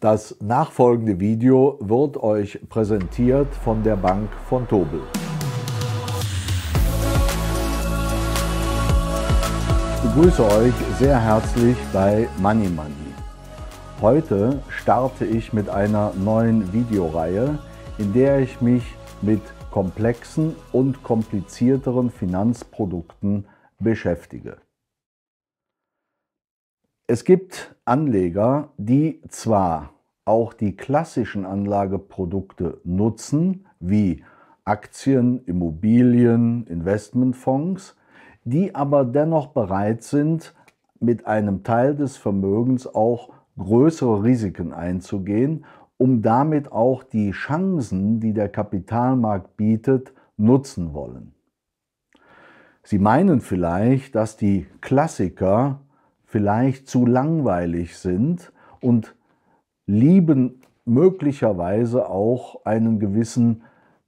Das nachfolgende Video wird euch präsentiert von der Bank von Tobel. Ich begrüße euch sehr herzlich bei Money Money. Heute starte ich mit einer neuen Videoreihe, in der ich mich mit komplexen und komplizierteren Finanzprodukten beschäftige. Es gibt Anleger, die zwar auch die klassischen Anlageprodukte nutzen, wie Aktien, Immobilien, Investmentfonds, die aber dennoch bereit sind, mit einem Teil des Vermögens auch größere Risiken einzugehen, um damit auch die Chancen, die der Kapitalmarkt bietet, nutzen wollen. Sie meinen vielleicht, dass die Klassiker vielleicht zu langweilig sind und lieben möglicherweise auch einen gewissen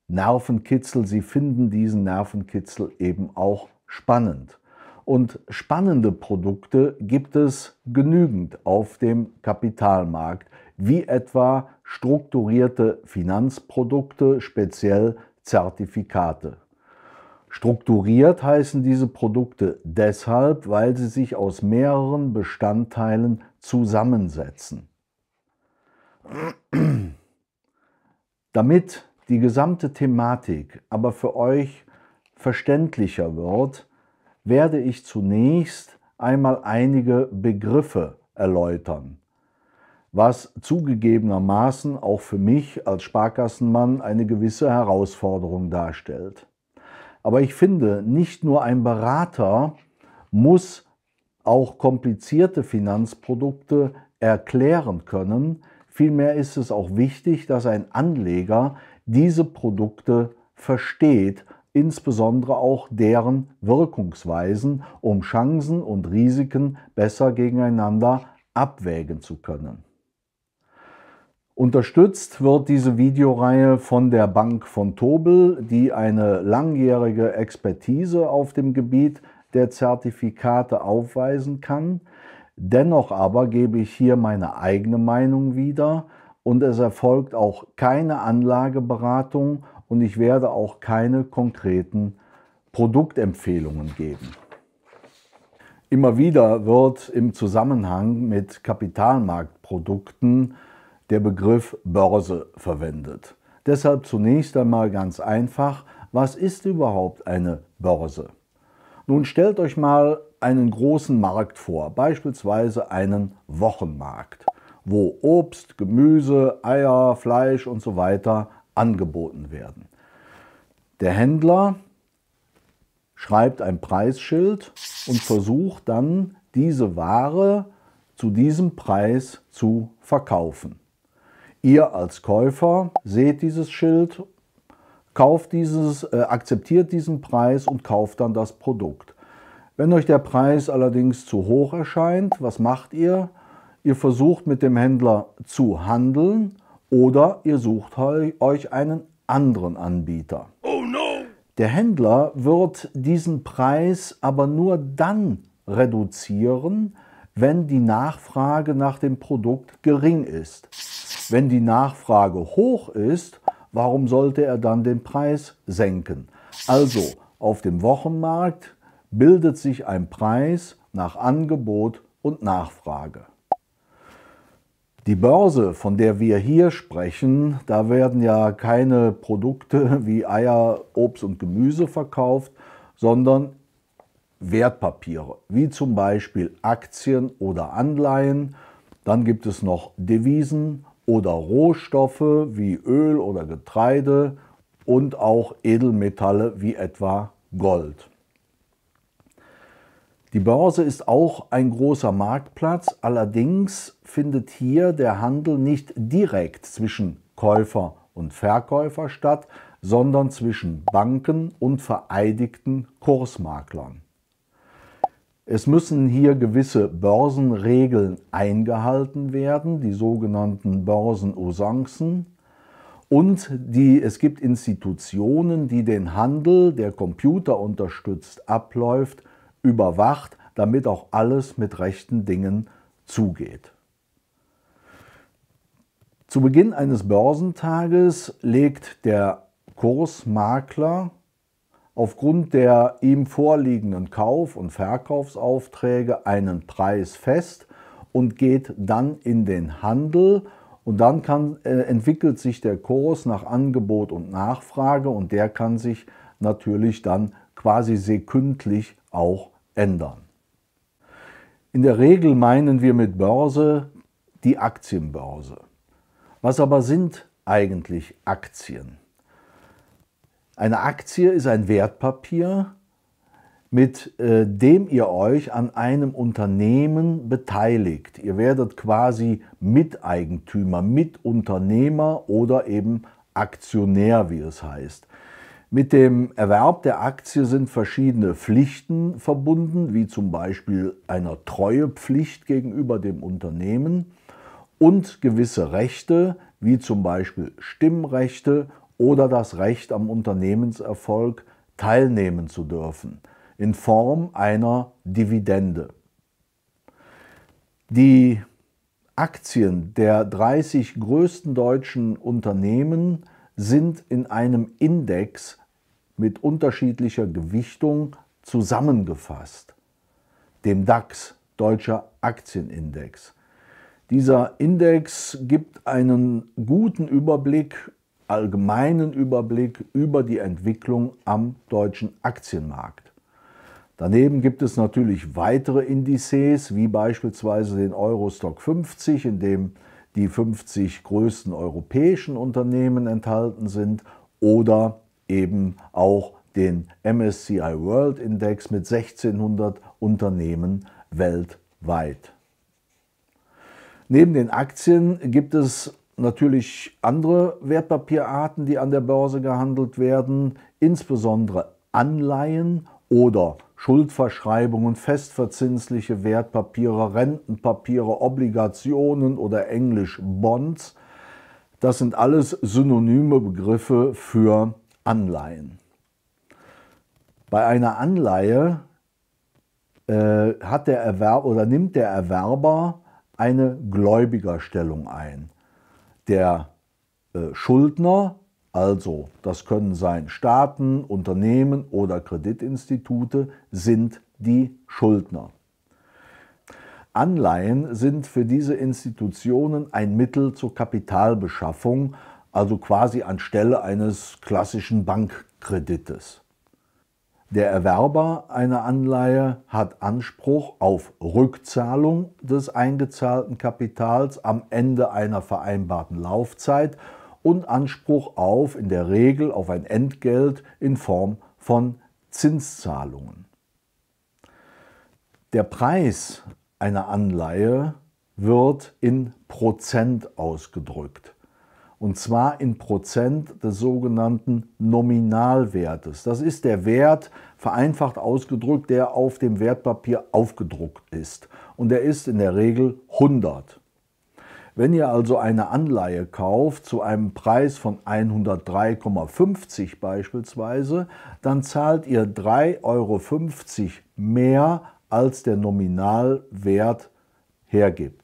Nervenkitzel. Sie finden diesen Nervenkitzel eben auch spannend. Und spannende Produkte gibt es genügend auf dem Kapitalmarkt, wie etwa strukturierte Finanzprodukte, speziell Zertifikate. Strukturiert heißen diese Produkte deshalb, weil sie sich aus mehreren Bestandteilen zusammensetzen. Damit die gesamte Thematik aber für euch verständlicher wird, werde ich zunächst einmal einige Begriffe erläutern, was zugegebenermaßen auch für mich als Sparkassenmann eine gewisse Herausforderung darstellt. Aber ich finde, nicht nur ein Berater muss auch komplizierte Finanzprodukte erklären können. Vielmehr ist es auch wichtig, dass ein Anleger diese Produkte versteht, insbesondere auch deren Wirkungsweisen, um Chancen und Risiken besser gegeneinander abwägen zu können. Unterstützt wird diese Videoreihe von der Bank von Tobel, die eine langjährige Expertise auf dem Gebiet der Zertifikate aufweisen kann. Dennoch aber gebe ich hier meine eigene Meinung wieder und es erfolgt auch keine Anlageberatung und ich werde auch keine konkreten Produktempfehlungen geben. Immer wieder wird im Zusammenhang mit Kapitalmarktprodukten der Begriff Börse verwendet. Deshalb zunächst einmal ganz einfach, was ist überhaupt eine Börse? Nun stellt euch mal einen großen Markt vor, beispielsweise einen Wochenmarkt, wo Obst, Gemüse, Eier, Fleisch und so weiter angeboten werden. Der Händler schreibt ein Preisschild und versucht dann, diese Ware zu diesem Preis zu verkaufen. Ihr als Käufer seht dieses Schild, kauft dieses, äh, akzeptiert diesen Preis und kauft dann das Produkt. Wenn euch der Preis allerdings zu hoch erscheint, was macht ihr? Ihr versucht mit dem Händler zu handeln oder ihr sucht euch einen anderen Anbieter. Oh no! Der Händler wird diesen Preis aber nur dann reduzieren, wenn die Nachfrage nach dem Produkt gering ist. Wenn die Nachfrage hoch ist, warum sollte er dann den Preis senken? Also auf dem Wochenmarkt bildet sich ein Preis nach Angebot und Nachfrage. Die Börse, von der wir hier sprechen, da werden ja keine Produkte wie Eier, Obst und Gemüse verkauft, sondern Wertpapiere, wie zum Beispiel Aktien oder Anleihen. Dann gibt es noch Devisen oder Rohstoffe wie Öl oder Getreide und auch Edelmetalle wie etwa Gold. Die Börse ist auch ein großer Marktplatz, allerdings findet hier der Handel nicht direkt zwischen Käufer und Verkäufer statt, sondern zwischen Banken und vereidigten Kursmaklern. Es müssen hier gewisse Börsenregeln eingehalten werden, die sogenannten Börsenosancen. Und die, es gibt Institutionen, die den Handel, der computerunterstützt abläuft, überwacht, damit auch alles mit rechten Dingen zugeht. Zu Beginn eines Börsentages legt der Kursmakler aufgrund der ihm vorliegenden Kauf- und Verkaufsaufträge einen Preis fest und geht dann in den Handel und dann kann, äh, entwickelt sich der Kurs nach Angebot und Nachfrage und der kann sich natürlich dann quasi sekündlich auch ändern. In der Regel meinen wir mit Börse die Aktienbörse. Was aber sind eigentlich Aktien? Eine Aktie ist ein Wertpapier, mit äh, dem ihr euch an einem Unternehmen beteiligt. Ihr werdet quasi Miteigentümer, Mitunternehmer oder eben Aktionär, wie es heißt. Mit dem Erwerb der Aktie sind verschiedene Pflichten verbunden, wie zum Beispiel einer Treuepflicht gegenüber dem Unternehmen und gewisse Rechte, wie zum Beispiel Stimmrechte oder das Recht am Unternehmenserfolg teilnehmen zu dürfen in Form einer Dividende. Die Aktien der 30 größten deutschen Unternehmen sind in einem Index mit unterschiedlicher Gewichtung zusammengefasst, dem DAX, Deutscher Aktienindex. Dieser Index gibt einen guten Überblick allgemeinen Überblick über die Entwicklung am deutschen Aktienmarkt. Daneben gibt es natürlich weitere Indizes, wie beispielsweise den Eurostock 50, in dem die 50 größten europäischen Unternehmen enthalten sind, oder eben auch den MSCI World Index mit 1600 Unternehmen weltweit. Neben den Aktien gibt es natürlich andere Wertpapierarten, die an der Börse gehandelt werden, insbesondere Anleihen oder Schuldverschreibungen, festverzinsliche Wertpapiere, Rentenpapiere, Obligationen oder englisch Bonds. Das sind alles synonyme Begriffe für Anleihen. Bei einer Anleihe äh, hat der Erwerb oder nimmt der Erwerber eine Gläubigerstellung ein der äh, Schuldner, also das können sein Staaten, Unternehmen oder Kreditinstitute, sind die Schuldner. Anleihen sind für diese Institutionen ein Mittel zur Kapitalbeschaffung, also quasi anstelle eines klassischen Bankkredites. Der Erwerber einer Anleihe hat Anspruch auf Rückzahlung des eingezahlten Kapitals am Ende einer vereinbarten Laufzeit und Anspruch auf in der Regel auf ein Entgelt in Form von Zinszahlungen. Der Preis einer Anleihe wird in Prozent ausgedrückt und zwar in Prozent des sogenannten Nominalwertes. Das ist der Wert, vereinfacht ausgedrückt, der auf dem Wertpapier aufgedruckt ist. Und der ist in der Regel 100. Wenn ihr also eine Anleihe kauft zu einem Preis von 103,50 beispielsweise, dann zahlt ihr 3,50 Euro mehr als der Nominalwert hergibt.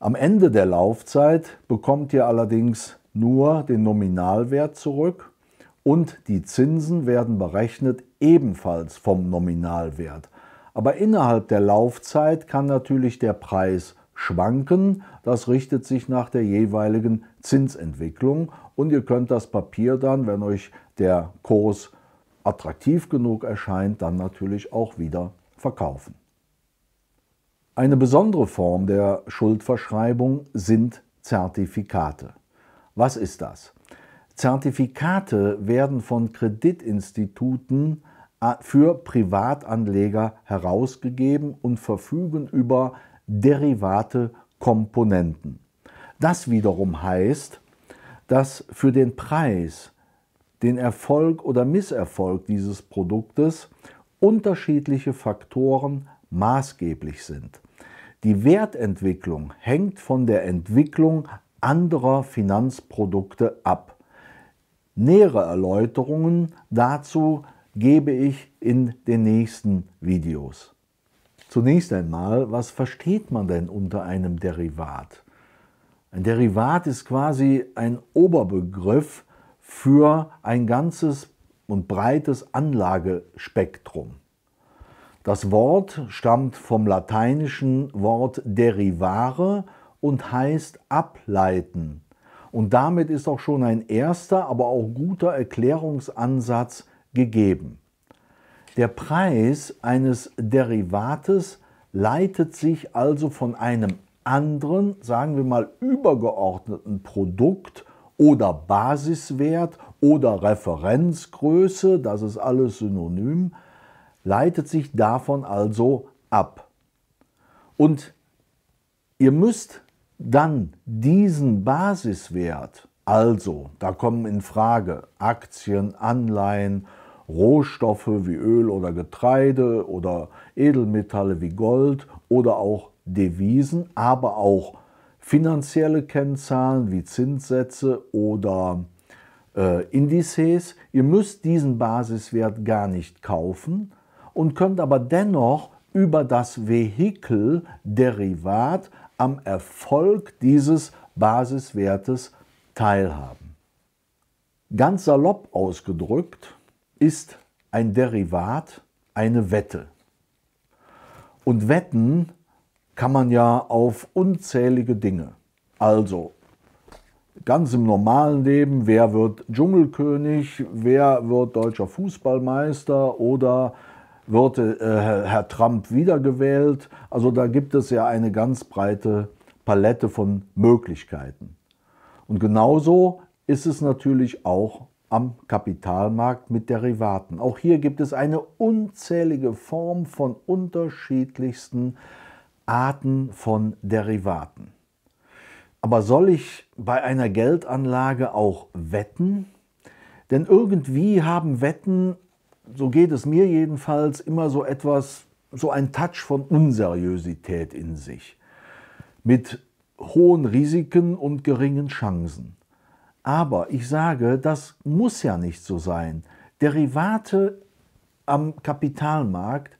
Am Ende der Laufzeit bekommt ihr allerdings nur den Nominalwert zurück und die Zinsen werden berechnet ebenfalls vom Nominalwert. Aber innerhalb der Laufzeit kann natürlich der Preis schwanken. Das richtet sich nach der jeweiligen Zinsentwicklung und ihr könnt das Papier dann, wenn euch der Kurs attraktiv genug erscheint, dann natürlich auch wieder verkaufen. Eine besondere Form der Schuldverschreibung sind Zertifikate. Was ist das? Zertifikate werden von Kreditinstituten äh, für Privatanleger herausgegeben und verfügen über Derivate Komponenten. Das wiederum heißt, dass für den Preis, den Erfolg oder Misserfolg dieses Produktes unterschiedliche Faktoren maßgeblich sind. Die Wertentwicklung hängt von der Entwicklung anderer Finanzprodukte ab. Nähere Erläuterungen dazu gebe ich in den nächsten Videos. Zunächst einmal, was versteht man denn unter einem Derivat? Ein Derivat ist quasi ein Oberbegriff für ein ganzes und breites Anlagespektrum. Das Wort stammt vom lateinischen Wort derivare und heißt ableiten. Und damit ist auch schon ein erster, aber auch guter Erklärungsansatz gegeben. Der Preis eines Derivates leitet sich also von einem anderen, sagen wir mal übergeordneten Produkt oder Basiswert oder Referenzgröße, das ist alles synonym, leitet sich davon also ab. Und ihr müsst dann diesen Basiswert, also da kommen in Frage Aktien, Anleihen, Rohstoffe wie Öl oder Getreide oder Edelmetalle wie Gold oder auch Devisen, aber auch finanzielle Kennzahlen wie Zinssätze oder äh, Indizes. Ihr müsst diesen Basiswert gar nicht kaufen, und könnt aber dennoch über das Vehikel Derivat am Erfolg dieses Basiswertes teilhaben. Ganz salopp ausgedrückt ist ein Derivat eine Wette. Und wetten kann man ja auf unzählige Dinge. Also ganz im normalen Leben, wer wird Dschungelkönig, wer wird deutscher Fußballmeister oder würde äh, Herr Trump wiedergewählt. Also da gibt es ja eine ganz breite Palette von Möglichkeiten. Und genauso ist es natürlich auch am Kapitalmarkt mit Derivaten. Auch hier gibt es eine unzählige Form von unterschiedlichsten Arten von Derivaten. Aber soll ich bei einer Geldanlage auch wetten? Denn irgendwie haben Wetten so geht es mir jedenfalls, immer so etwas, so ein Touch von Unseriösität in sich. Mit hohen Risiken und geringen Chancen. Aber ich sage, das muss ja nicht so sein. Derivate am Kapitalmarkt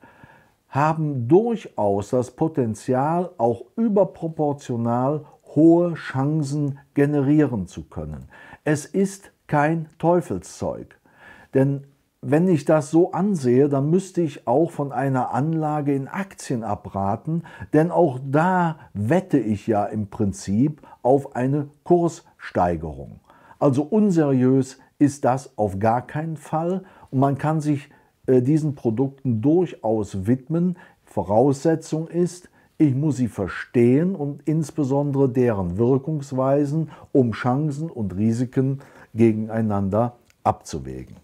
haben durchaus das Potenzial, auch überproportional hohe Chancen generieren zu können. Es ist kein Teufelszeug. Denn wenn ich das so ansehe, dann müsste ich auch von einer Anlage in Aktien abraten, denn auch da wette ich ja im Prinzip auf eine Kurssteigerung. Also unseriös ist das auf gar keinen Fall und man kann sich äh, diesen Produkten durchaus widmen. Voraussetzung ist, ich muss sie verstehen und insbesondere deren Wirkungsweisen, um Chancen und Risiken gegeneinander abzuwägen.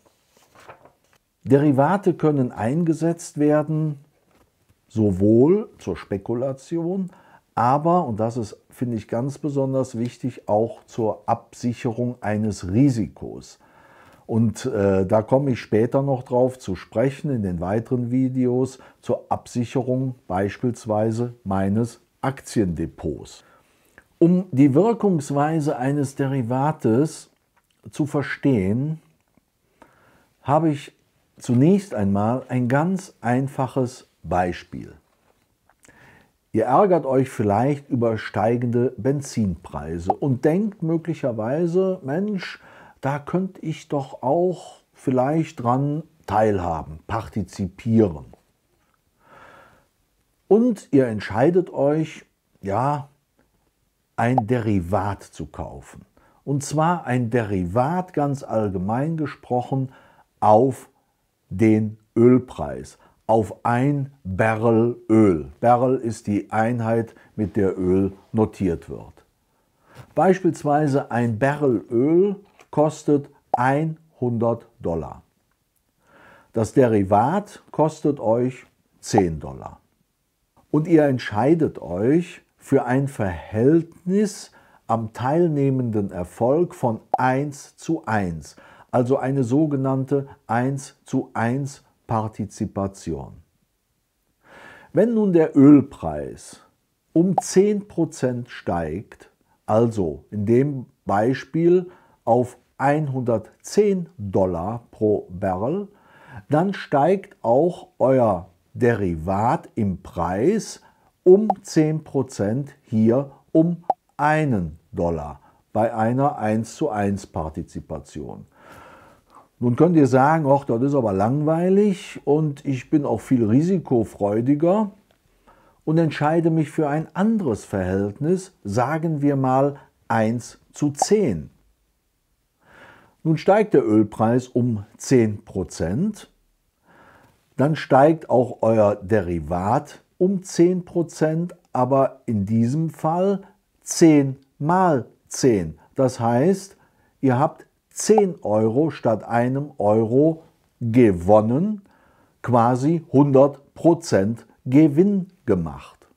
Derivate können eingesetzt werden, sowohl zur Spekulation, aber, und das ist, finde ich, ganz besonders wichtig, auch zur Absicherung eines Risikos. Und äh, da komme ich später noch drauf zu sprechen in den weiteren Videos zur Absicherung beispielsweise meines Aktiendepots. Um die Wirkungsweise eines Derivates zu verstehen, habe ich Zunächst einmal ein ganz einfaches Beispiel. Ihr ärgert euch vielleicht über steigende Benzinpreise und denkt möglicherweise, Mensch, da könnte ich doch auch vielleicht dran teilhaben, partizipieren. Und ihr entscheidet euch, ja, ein Derivat zu kaufen. Und zwar ein Derivat ganz allgemein gesprochen auf den Ölpreis auf ein Barrel Öl. Barrel ist die Einheit, mit der Öl notiert wird. Beispielsweise ein Barrel Öl kostet 100 Dollar. Das Derivat kostet euch 10 Dollar. Und ihr entscheidet euch für ein Verhältnis am teilnehmenden Erfolg von 1 zu 1 also eine sogenannte 1 zu 1 Partizipation. Wenn nun der Ölpreis um 10% steigt, also in dem Beispiel auf 110 Dollar pro Barrel, dann steigt auch euer Derivat im Preis um 10% hier um 1 Dollar bei einer 1 zu 1 Partizipation. Nun könnt ihr sagen, ach, das ist aber langweilig und ich bin auch viel risikofreudiger und entscheide mich für ein anderes Verhältnis, sagen wir mal 1 zu 10. Nun steigt der Ölpreis um 10 Prozent, dann steigt auch euer Derivat um 10 Prozent, aber in diesem Fall 10 mal 10. Das heißt, ihr habt 10%. 10 Euro statt einem Euro gewonnen, quasi 100% Gewinn gemacht.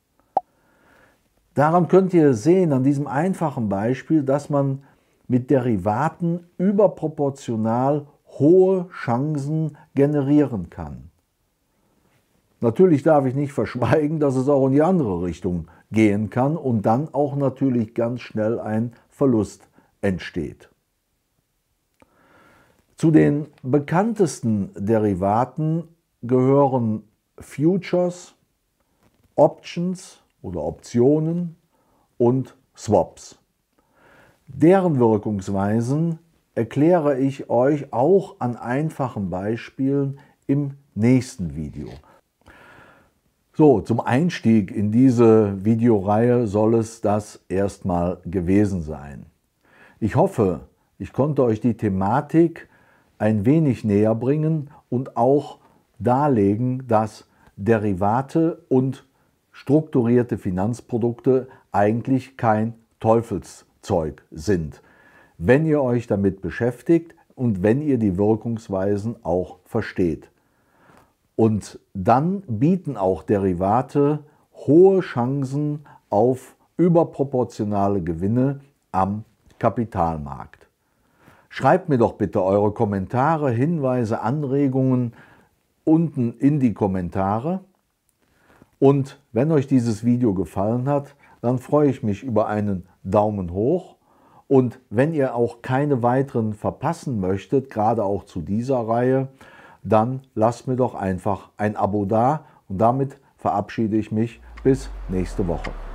Daran könnt ihr sehen, an diesem einfachen Beispiel, dass man mit Derivaten überproportional hohe Chancen generieren kann. Natürlich darf ich nicht verschweigen, dass es auch in die andere Richtung gehen kann und dann auch natürlich ganz schnell ein Verlust entsteht. Zu den bekanntesten Derivaten gehören Futures, Options oder Optionen und Swaps. Deren Wirkungsweisen erkläre ich euch auch an einfachen Beispielen im nächsten Video. So, zum Einstieg in diese Videoreihe soll es das erstmal gewesen sein. Ich hoffe, ich konnte euch die Thematik ein wenig näher bringen und auch darlegen, dass Derivate und strukturierte Finanzprodukte eigentlich kein Teufelszeug sind, wenn ihr euch damit beschäftigt und wenn ihr die Wirkungsweisen auch versteht. Und dann bieten auch Derivate hohe Chancen auf überproportionale Gewinne am Kapitalmarkt. Schreibt mir doch bitte eure Kommentare, Hinweise, Anregungen unten in die Kommentare. Und wenn euch dieses Video gefallen hat, dann freue ich mich über einen Daumen hoch. Und wenn ihr auch keine weiteren verpassen möchtet, gerade auch zu dieser Reihe, dann lasst mir doch einfach ein Abo da. Und damit verabschiede ich mich bis nächste Woche.